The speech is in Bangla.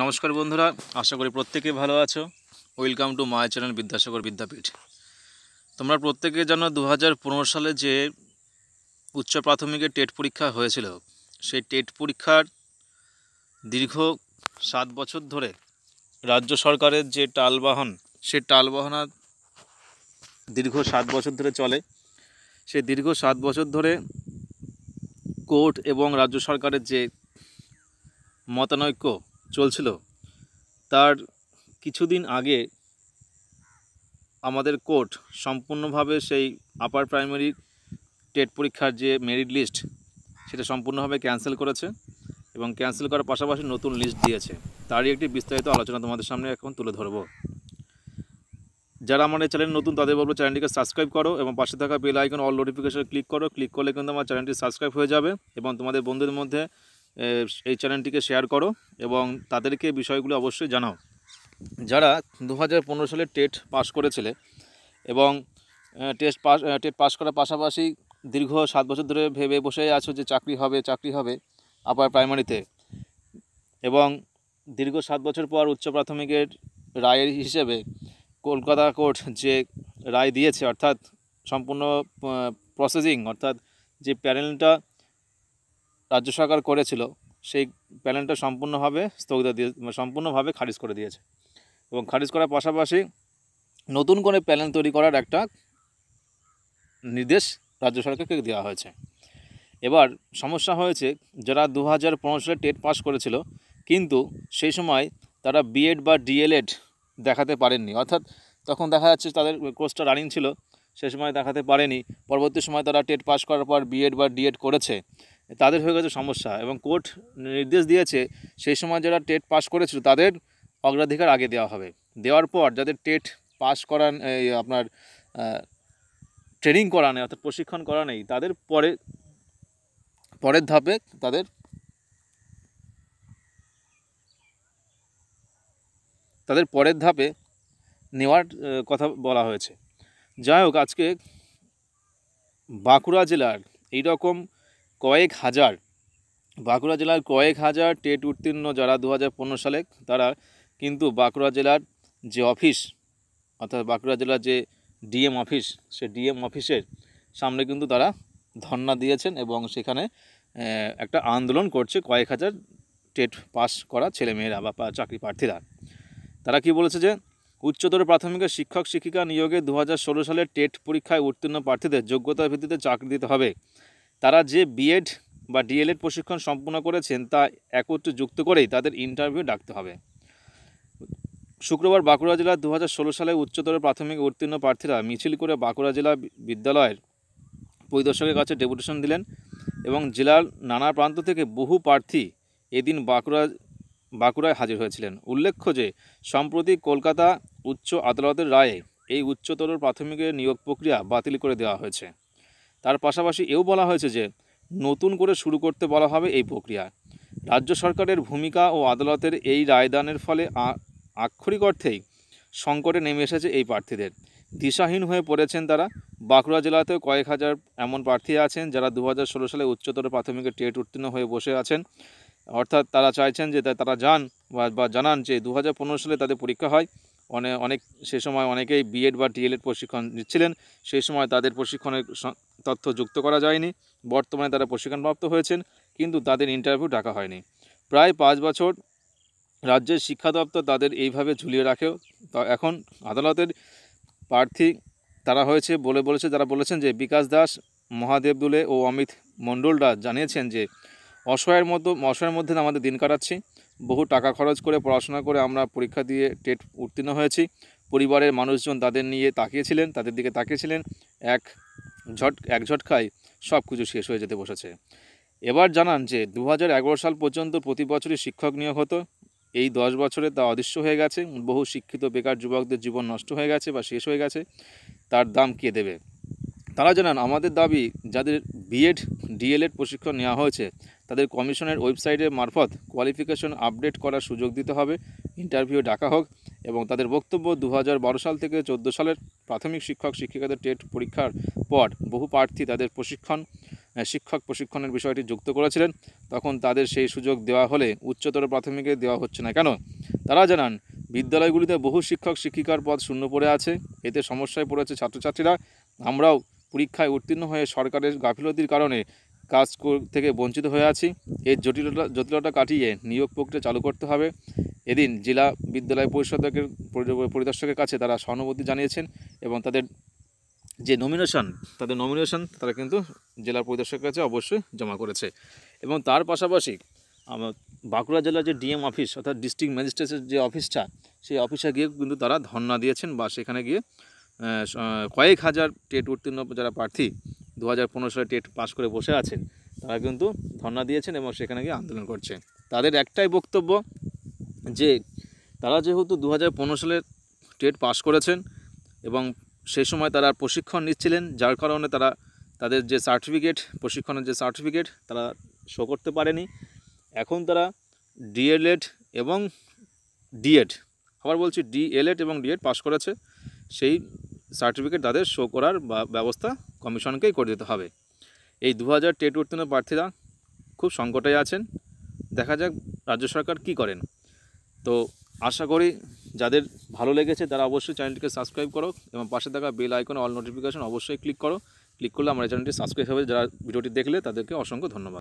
নমস্কার বন্ধুরা আশা করি প্রত্যেকে ভালো আছো welcome to my channel Vidyasagar Vidyapith তোমরা প্রত্যেকে জানো দু হাজার সালে যে উচ্চ প্রাথমিকের টেট পরীক্ষা হয়েছিল সেই টেট পরীক্ষার দীর্ঘ সাত বছর ধরে রাজ্য সরকারের যে টালবাহন সে টালবাহনা দীর্ঘ সাত বছর ধরে চলে সে দীর্ঘ সাত বছর ধরে কোর্ট এবং রাজ্য সরকারের যে মতানৈক্য চলছিল তার কিছুদিন আগে আমাদের কোর্ট সম্পূর্ণভাবে সেই আপার প্রাইমারি টেট পরীক্ষার যে মেরিট লিস্ট সেটা সম্পূর্ণভাবে ক্যান্সেল করেছে এবং ক্যান্সেল করার পাশাপাশি নতুন লিস্ট দিয়েছে তারই একটি বিস্তারিত আলোচনা তোমাদের সামনে এখন তুলে ধরব যারা আমার চ্যানেল নতুন তাদের বলবো চ্যানেলটিকে সাবস্ক্রাইব করো এবং পাশে থাকা bell icon all notification click করো ক্লিক করলে কিন্তু আমার চ্যানেলটি সাবস্ক্রাইব হয়ে যাবে এবং তোমাদের বন্ধুদের মধ্যে এই চ্যানেলটিকে শেয়ার করো এবং তাদেরকে বিষয়গুলো অবশ্যই জানাও যারা দু হাজার সালে টেট পাস করেছিলে এবং টেস্ট পাস টেট পাস করার পাশাপাশি দীর্ঘ সাত বছর ধরে ভেবে বসে আছো যে চাকরি হবে চাকরি হবে আপার প্রাইমারিতে এবং দীর্ঘ সাত বছর পর উচ্চ প্রাথমিকের রায়ের হিসেবে কলকাতা কোর্ট যে রায় দিয়েছে অর্থাৎ সম্পূর্ণ প্রসেসিং অর্থাৎ যে প্যানেলটা রাজ্য সরকার করেছিল সেই প্যানেলটা সম্পূর্ণভাবে স্থগিত দিয়ে সম্পূর্ণভাবে খারিজ করে দিয়েছে এবং খারিজ করার পাশাপাশি নতুন করে প্যানেল তৈরি করার একটা নির্দেশ রাজ্য সরকারকে দেওয়া হয়েছে এবার সমস্যা হয়েছে যারা দু হাজার সালে টেট পাস করেছিল কিন্তু সেই সময় তারা বিএড বা ডিএলএড দেখাতে পারেননি অর্থাৎ তখন দেখা যাচ্ছে তাদের কোর্সটা রানিং ছিল সে সময় দেখাতে পারেনি পরবর্তী সময় তারা টেট পাস করার পর বিএড বা ডিএড করেছে তাদের হয়ে গেছে সমস্যা এবং কোর্ট নির্দেশ দিয়েছে সেই সময় যারা টেট পাস করেছিল তাদের অগ্রাধিকার আগে দেওয়া হবে দেওয়ার পর যাদের টেট পাস করান আপনার ট্রেনিং করা নেই অর্থাৎ প্রশিক্ষণ করা নেই তাদের পরে পরের ধাপে তাদের তাদের পরের ধাপে নেওয়ার কথা বলা হয়েছে যাই হোক আজকে বাঁকুড়া জেলার এই রকম কয়েক হাজার বাঁকুড়া জেলার কয়েক হাজার টেট উত্তীর্ণ যারা দু সালে তারা কিন্তু বাঁকুড়া জেলার যে অফিস অর্থাৎ বাঁকুড়া জেলার যে ডিএম অফিস সে ডিএম অফিসের সামনে কিন্তু তারা ধর্না দিয়েছেন এবং সেখানে একটা আন্দোলন করছে কয়েক হাজার টেট পাস করা ছেলেমেয়েরা বা চাকরি প্রার্থীরা তারা কি বলেছে যে উচ্চতর প্রাথমিক শিক্ষক শিক্ষিকা নিয়োগে দু সালে টেট পরীক্ষায় উত্তীর্ণ প্রার্থীদের যোগ্যতার ভিত্তিতে চাকরি দিতে হবে তারা যে বিএড বা ডিএলএড প্রশিক্ষণ সম্পূর্ণ করেছেন তা একত্রে যুক্ত করেই তাদের ইন্টারভিউ ডাকতে হবে শুক্রবার বাঁকুড়া জেলার দু সালে উচ্চতর প্রাথমিক উত্তীর্ণ প্রার্থীরা মিছিল করে বাঁকুড়া জেলা বিদ্যালয়ের পরিদর্শকের কাছে ডেপুটেশন দিলেন এবং জেলার নানা প্রান্ত থেকে বহু প্রার্থী এদিন বাঁকুড়া বাঁকুড়ায় হাজির হয়েছিলেন উল্লেখ্য যে সম্প্রতি কলকাতা উচ্চ আদালতের রায়ে এই উচ্চতর প্রাথমিকের নিয়োগ প্রক্রিয়া বাতিল করে দেওয়া হয়েছে তার পাশাপাশি এও বলা হয়েছে যে নতুন করে শুরু করতে বলা হবে এই প্রক্রিয়া রাজ্য সরকারের ভূমিকা ও আদালতের এই রায়দানের ফলে আক্ষরিক অর্থেই সংকটে নেমে এসেছে এই প্রার্থীদের দিশাহীন হয়ে পড়েছেন তারা বাঁকুড়া জেলাতেও কয়েক হাজার এমন প্রার্থী আছেন যারা দু সালে উচ্চতর প্রাথমিক টেট উত্তীর্ণ হয়ে বসে আছেন অর্থাৎ তারা চাইছেন যে তারা যান বা জানান যে দু সালে তাদের পরীক্ষা হয় অনেক অনেক সে সময় অনেকেই বিএড বা ডিএলএড প্রশিক্ষণ নিচ্ছিলেন সেই সময় তাদের প্রশিক্ষণের তথ্য যুক্ত করা যায়নি বর্তমানে তারা প্রশিক্ষণপ্রাপ্ত হয়েছেন কিন্তু তাদের ইন্টারভিউ ডাকা হয়নি প্রায় পাঁচ বছর রাজ্যের শিক্ষা দপ্তর তাদের এইভাবে ঝুলিয়ে রাখেও এখন আদালতের প্রার্থী তারা হয়েছে বলে বলেছে তারা বলেছেন যে বিকাশ দাস মহাদেব দুলে ও অমিত মণ্ডলরা জানিয়েছেন যে অসহায়ের মতো অসহায়ের মধ্যে আমাদের দিন কাটাচ্ছি বহু টাকা খরচ করে পড়াশোনা করে আমরা পরীক্ষা দিয়ে টেট উত্তীর্ণ হয়েছি পরিবারের মানুষজন তাদের নিয়ে তাকিয়েছিলেন তাদের দিকে তাকিয়েছিলেন এক ঝট এক ঝটকায় সব কিছু শেষ হয়ে যেতে বসেছে এবার জানান যে দু সাল পর্যন্ত প্রতি বছরই শিক্ষক নিয়োগ হতো এই দশ বছরে তা অদৃশ্য হয়ে গেছে বহু শিক্ষিত বেকার যুবকদের জীবন নষ্ট হয়ে গেছে বা শেষ হয়ে গেছে তার দাম কে দেবে তারা জানান আমাদের দাবি যাদের বিএড ডিএলএড প্রশিক্ষণ নেওয়া হয়েছে তাদের কমিশনের ওয়েবসাইটের মারফত কোয়ালিফিকেশন আপডেট করার সুযোগ দিতে হবে ইন্টারভিউ ডাকা হোক এবং তাদের বক্তব্য দু সাল থেকে চোদ্দো সালের প্রাথমিক শিক্ষক শিক্ষিকাদের টেট পরীক্ষার পর বহু প্রার্থী তাদের প্রশিক্ষণ শিক্ষক প্রশিক্ষণের বিষয়টি যুক্ত করেছিলেন তখন তাদের সেই সুযোগ দেওয়া হলে উচ্চতর প্রাথমিকে দেওয়া হচ্ছে না কেন তারা জানান বিদ্যালয়গুলিতে বহু শিক্ষক শিক্ষিকার পদ শূন্য পড়ে আছে এতে সমস্যায় পড়েছে ছাত্রছাত্রীরা আমরাও পরীক্ষায় উত্তীর্ণ হয়ে সরকারের গাফিলতির কারণে কাজ থেকে বঞ্চিত হয়ে আছি এর জটিলতা জটিলতা কাটিয়ে নিয়োগ প্রক্রিয়া চালু করতে হবে এদিন জেলা বিদ্যালয় পরিষদকের পরিদর্শকের কাছে তারা সহানুভূতি জানিয়েছেন এবং তাদের যে নমিনেশন তাদের নমিনেশন তারা কিন্তু জেলা পরিদর্শকের কাছে অবশ্যই জমা করেছে এবং তার পাশাপাশি বাঁকুড়া জেলার যে ডিএম অফিস অর্থাৎ ডিস্ট্রিক্ট ম্যাজিস্ট্রেটের যে অফিসটা সেই অফিসে গিয়ে কিন্তু তারা ধর্না দিয়েছেন বা সেখানে গিয়ে কয়েক হাজার টেট উত্তীর্ণ যারা প্রার্থী দু হাজার সালে টেট পাস করে বসে আছেন তারা কিন্তু ধর্ণা দিয়েছেন এবং সেখানে গিয়ে আন্দোলন করছে তাদের একটাই বক্তব্য যে তারা যেহেতু দু সালে টেট পাস করেছেন এবং সেই সময় তারা প্রশিক্ষণ নিচ্ছিলেন যার কারণে তারা তাদের যে সার্টিফিকেট প্রশিক্ষণের যে সার্টিফিকেট তারা শো করতে পারেনি এখন তারা ডিএলএড এবং ডিএড আবার বলছি ডিএলএড এবং ডিএড পাস করেছে সেই সার্টিফিকেট তাদের শো করার ব্যবস্থা কমিশনকেই করে দিতে হবে এই দু হাজার টেট উত্তীর্ণ প্রার্থীরা খুব সংকটে আছেন দেখা যাক রাজ্য সরকার কি করেন তো আশা করি যাদের ভালো লেগেছে তারা অবশ্যই চ্যানেলটিকে সাবস্ক্রাইব করো এবং পাশে থাকা বেল আইকনে অল নোটিফিকেশন অবশ্যই ক্লিক করো ক্লিক করলে আমার চ্যানেলটি সাবস্ক্রাইব হবে যারা ভিডিওটি দেখলে তাদেরকে অসংখ্য ধন্যবাদ